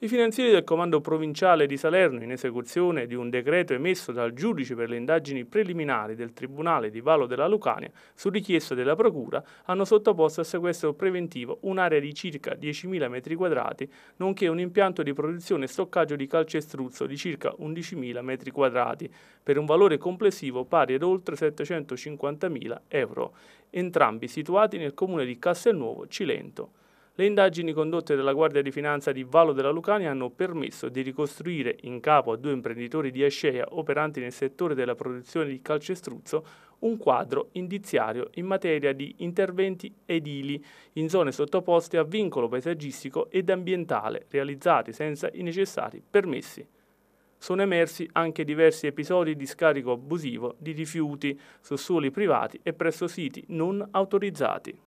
I finanzieri del Comando Provinciale di Salerno, in esecuzione di un decreto emesso dal giudice per le indagini preliminari del Tribunale di Valo della Lucania, su richiesta della Procura, hanno sottoposto a sequestro preventivo un'area di circa 10.000 m2, nonché un impianto di produzione e stoccaggio di calcestruzzo di circa 11.000 m2, per un valore complessivo pari ad oltre 750.000 euro, entrambi situati nel comune di Castelnuovo, Cilento. Le indagini condotte dalla Guardia di Finanza di Valo della Lucania hanno permesso di ricostruire in capo a due imprenditori di Ascea operanti nel settore della produzione di calcestruzzo un quadro indiziario in materia di interventi edili in zone sottoposte a vincolo paesaggistico ed ambientale realizzati senza i necessari permessi sono emersi anche diversi episodi di scarico abusivo di rifiuti su suoli privati e presso siti non autorizzati.